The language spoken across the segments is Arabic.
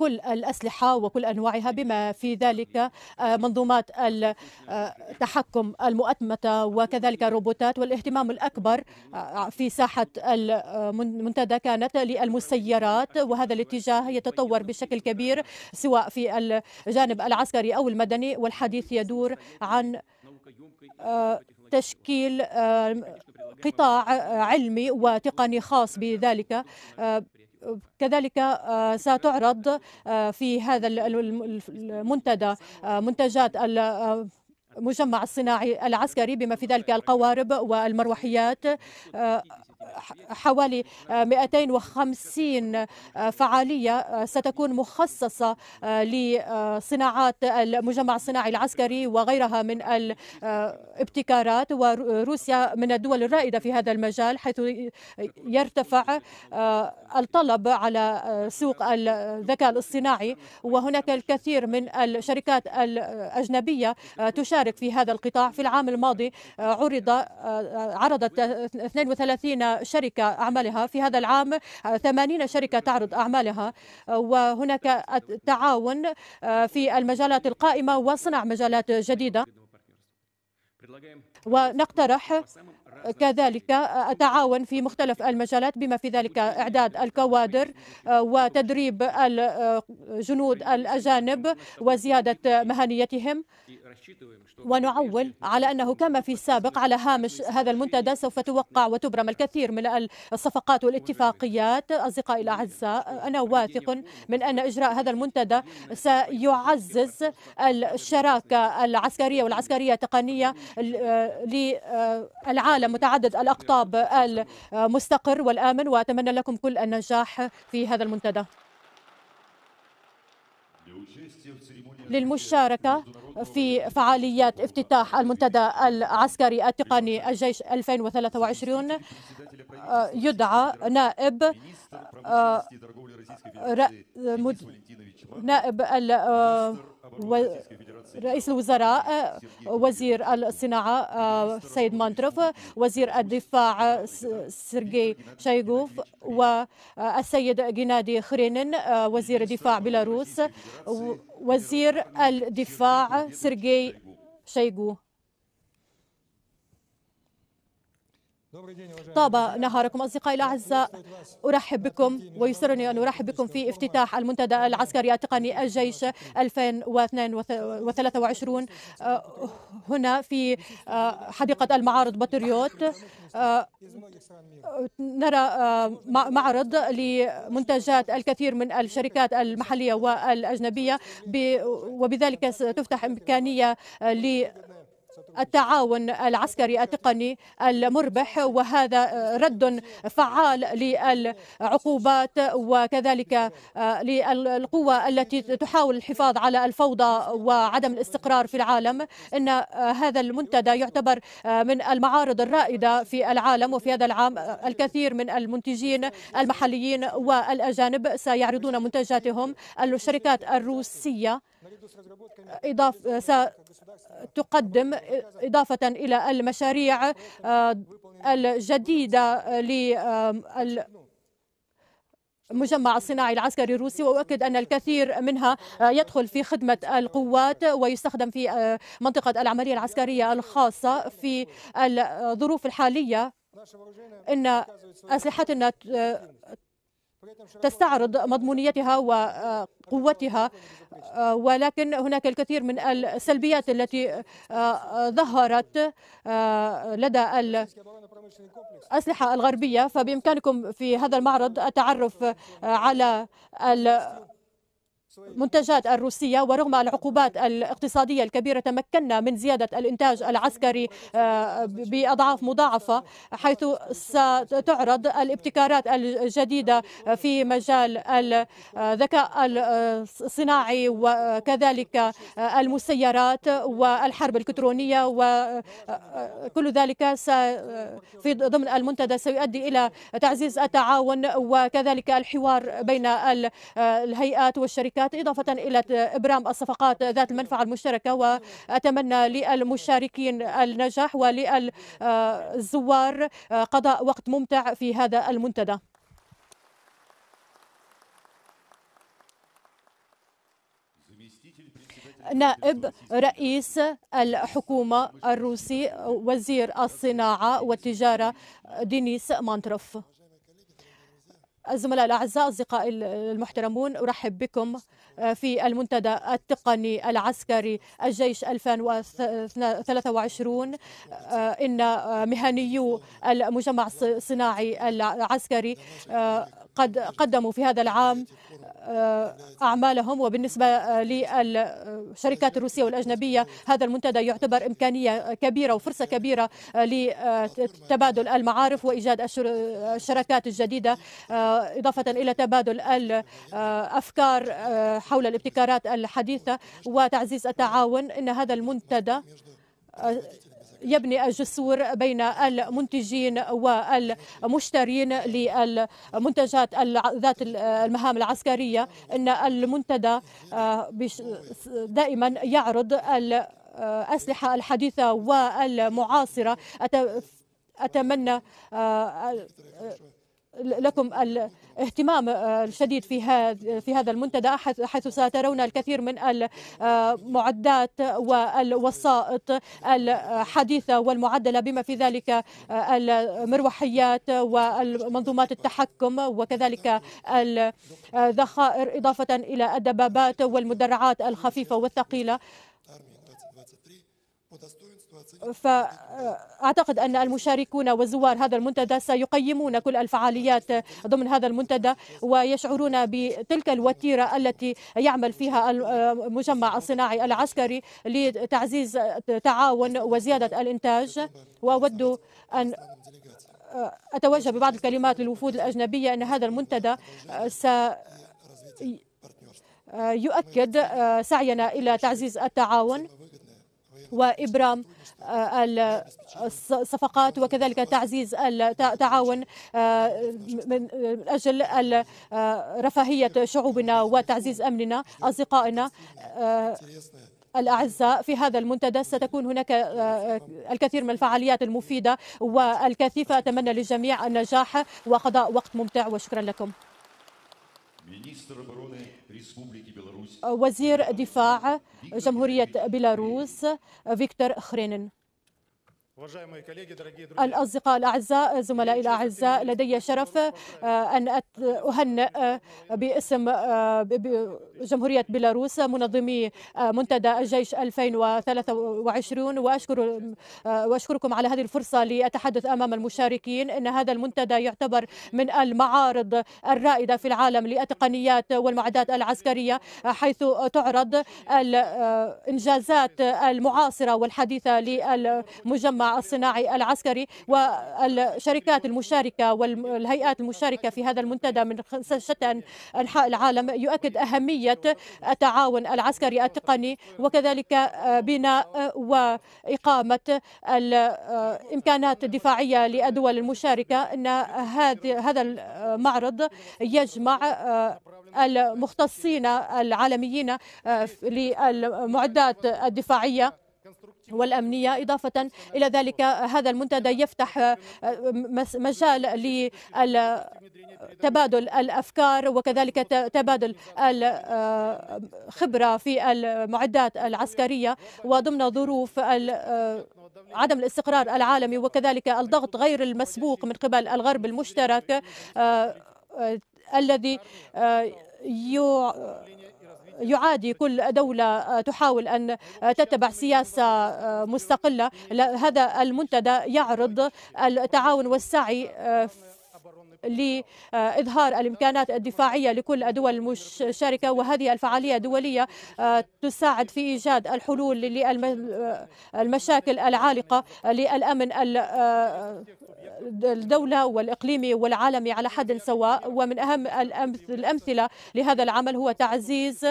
كل الأسلحة وكل أنواعها بما في ذلك آه، منظومات التحكم آه، المؤتمتة وكذلك الروبوتات والاهتمام الأكبر آه، في ساحة المنتدى كانت للمسيرات وهذا الاتجاه يتطور بشكل كبير سواء في الجانب العسكري أو المدني والحديث يدور عن تشكيل قطاع علمي وتقني خاص بذلك كذلك آه، ستعرض آه، في هذا المنتدى آه، منتجات المجمع الصناعي العسكري بما في ذلك القوارب والمروحيات حوالي 250 آه، آه، فعالية آه، ستكون مخصصة لصناعات المجمع الصناعي العسكري وغيرها من الابتكارات وروسيا من الدول الرائدة في هذا المجال حيث يرتفع الطلب على سوق الذكاء الاصطناعي وهناك الكثير من الشركات الأجنبية تشارك في هذا القطاع في العام الماضي عرض عرضت 32 شركة أعمالها في هذا العام 80 شركة تعرض أعمالها وهناك تعاون آه، في المجالات القائمة وصنع مجالات جديدة ونقترح كذلك أتعاون في مختلف المجالات بما في ذلك إعداد الكوادر آه، وتدريب الجنود آه، الأجانب وزيادة مهنيتهم ونعول على أنه كما في السابق على هامش هذا المنتدى سوف توقع وتبرم الكثير من الصفقات والاتفاقيات أصدقائي الأعزاء أنا واثق من أن إجراء هذا المنتدى سيعزز الشراكة العسكرية والعسكرية التقنية آه، للعالم العالم متعدد الأقطاب المستقر والآمن وأتمنى لكم كل النجاح في هذا المنتدى للمشاركة في فعاليات افتتاح المنتدى العسكري التقني الجيش 2023 آه، يدعى نائب آه، نائب آه، رئيس الوزراء وزير الصناعة سيد مانتروف وزير الدفاع سيرجي شايغوف والسيد جنادي خرينين وزير دفاع بيلاروس وزير الدفاع Sergei Shoigu. طاب نهاركم أصدقائي الأعزاء أرحب بكم ويسرني أن أرحب بكم في افتتاح المنتدى العسكري التقني الجيش 2023 آه، هنا في آه، حديقة المعارض بطريوت آه، نرى معرض لمنتجات الكثير من الشركات المحلية والأجنبية وبذلك تفتح إمكانية ل التعاون العسكري التقني المربح وهذا رد فعال للعقوبات وكذلك آه، للقوة التي تحاول الحفاظ على الفوضى وعدم الاستقرار في العالم إن آه، هذا المنتدى يعتبر آه، من المعارض الرائدة في العالم وفي هذا العام الكثير من المنتجين المحليين والأجانب سيعرضون منتجاتهم الشركات الروسية إضافة ستقدم إضافة إلى المشاريع آه، الجديدة لل آه، مجمع الصناعي العسكري الروسي واؤكد ان الكثير منها آه، يدخل في خدمه القوات ويستخدم في منطقه العمليه العسكريه الخاصه في الظروف الحاليه ان اسلحتنا تستعرض مضمونيتها وقوتها آه، آه، ولكن هناك الكثير من السلبيات التي آه، ظهرت لدى الأسلحة الغربية فبإمكانكم في هذا المعرض التعرف على المنتجات الروسية ورغم العقوبات الاقتصادية الكبيرة تمكنا من زيادة الإنتاج العسكري آه، بأضعاف مضاعفة حيث ستعرض الابتكارات الجديدة في مجال الذكاء آه، الصناعي وكذلك آه، المسيرات والحرب الإلكترونية وكل ذلك في ضمن المنتدى سيؤدي إلى تعزيز التعاون وكذلك الحوار بين الهيئات والشركات التوسعات إضافة إلى إبرام الصفقات ذات المنفعة المشتركة وأتمنى للمشاركين النجاح وللزوار قضاء وقت ممتع في هذا المنتدى نائب رئيس الحكومة الروسي وزير الصناعة والتجارة دينيس مانتروف الزملاء الأعزاء أصدقائي المحترمون أرحب بكم آه، في المنتدى التقني العسكري الجيش 2023 آه، إن آه، مهنيو المجمع الصناعي العسكري قد قدموا في هذا العام آه، أعمالهم وبالنسبة آه، للشركات الروسية والأجنبية هذا المنتدى يعتبر إمكانية كبيرة وفرصة كبيرة آه، لتبادل المعارف وإيجاد الشراكات الجديدة إضافة إلى تبادل الأفكار حول الابتكارات الحديثة وتعزيز التعاون إن هذا المنتدى يبني الجسور بين المنتجين والمشترين للمنتجات ذات المهام العسكرية أن المنتدى آه، دائما يعرض الأسلحة الحديثة والمعاصرة أتمنى آه، آه، لكم الاهتمام آه، الشديد في في هذا المنتدى حيث سترون الكثير من المعدات آه، والوسائط الحديثه آه، والمعدله بما في ذلك المروحيات والمنظومات التحكم وكذلك الذخائر اضافه الى الدبابات والمدرعات الخفيفه والثقيله فأعتقد أن المشاركون وزوار هذا المنتدى سيقيمون كل الفعاليات ضمن هذا المنتدى ويشعرون بتلك الوتيرة التي يعمل فيها المجمع الصناعي العسكري لتعزيز تعاون وزيادة الإنتاج وأود أن أتوجه ببعض الكلمات للوفود الأجنبية أن هذا المنتدى س يؤكد سعينا إلى تعزيز التعاون وإبرام آه، الصفقات وكذلك تعزيز التعاون آه، من أجل آه، رفاهية شعوبنا وتعزيز أمننا أصدقائنا الأعزاء في هذا المنتدى ستكون هناك الكثير من الفعاليات المفيدة والكثيفة أتمنى للجميع النجاح وقضاء وقت ممتع وشكرا لكم وزير دفاع جمهورية بيلاروس فيكتور خرينين الأصدقاء الأعزاء زملائي الأعزاء لدي شرف أن أهنئ باسم جمهورية بيلاروس منظمي آه، منتدى الجيش 2023 وأشكر آه، وأشكركم على هذه الفرصة لأتحدث أمام المشاركين إن هذا المنتدى يعتبر من المعارض الرائدة في العالم للتقنيات والمعدات العسكرية آه، حيث تعرض الإنجازات المعاصرة والحديثة للمجمع الصناعي العسكري والشركات المشاركة والهيئات المشاركة في هذا المنتدى من شتى أنحاء العالم يؤكد أهمية عملية التعاون العسكري التقني وكذلك آه، بناء آه، وإقامة الإمكانات آه، الدفاعية للدول المشاركة أن هذا المعرض يجمع المختصين العالميين للمعدات الدفاعية والأمنية إضافة إلى ذلك هذا المنتدى يفتح آه، مجال لتبادل الأفكار وكذلك تبادل الخبرة آه، في المعدات العسكرية وضمن ظروف آه، عدم الاستقرار العالمي وكذلك الضغط غير المسبوق من قبل الغرب المشترك الذي يعادي كل دولة آه، تحاول أن آه، تتبع سياسة آه، مستقلة هذا المنتدى يعرض التعاون والسعي لإظهار الإمكانات الدفاعية لكل الدول المشاركة وهذه الفعالية الدولية آه، تساعد في إيجاد الحلول للمشاكل آه، العالقة للأمن آه، الدولة والإقليمي والعالمي على حد سواء ومن أهم الأمثلة لهذا العمل هو تعزيز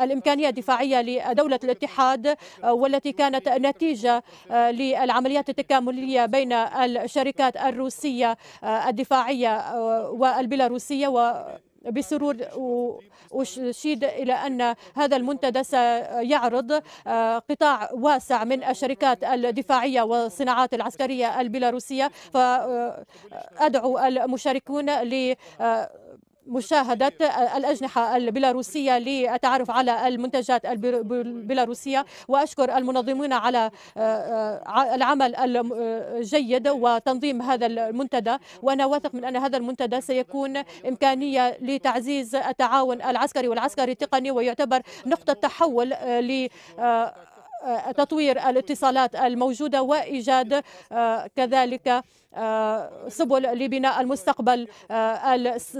الإمكانية الدفاعية لدولة الاتحاد آه، والتي كانت نتيجة آه، للعمليات التكاملية بين الشركات الروسية آه، الدفاعية والبيلاروسية و بسرور أشيد إلى أن هذا المنتدى سيعرض قطاع واسع من الشركات الدفاعية والصناعات العسكرية البيلاروسية فأدعو المشاركون ل مشاهدة الأجنحة البيلاروسية للتعرف على المنتجات البيلاروسية وأشكر المنظمين على آه، آه، العمل الجيد وتنظيم هذا المنتدى وأنا واثق من أن هذا المنتدى سيكون إمكانية لتعزيز التعاون العسكري والعسكري التقني ويعتبر نقطة تحول ل آه، آه، تطوير الاتصالات الموجودة وإيجاد آه، كذلك آه، سبل لبناء المستقبل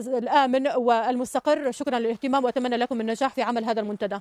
الآمن والمستقر شكرا للاهتمام وأتمنى لكم النجاح في عمل هذا المنتدى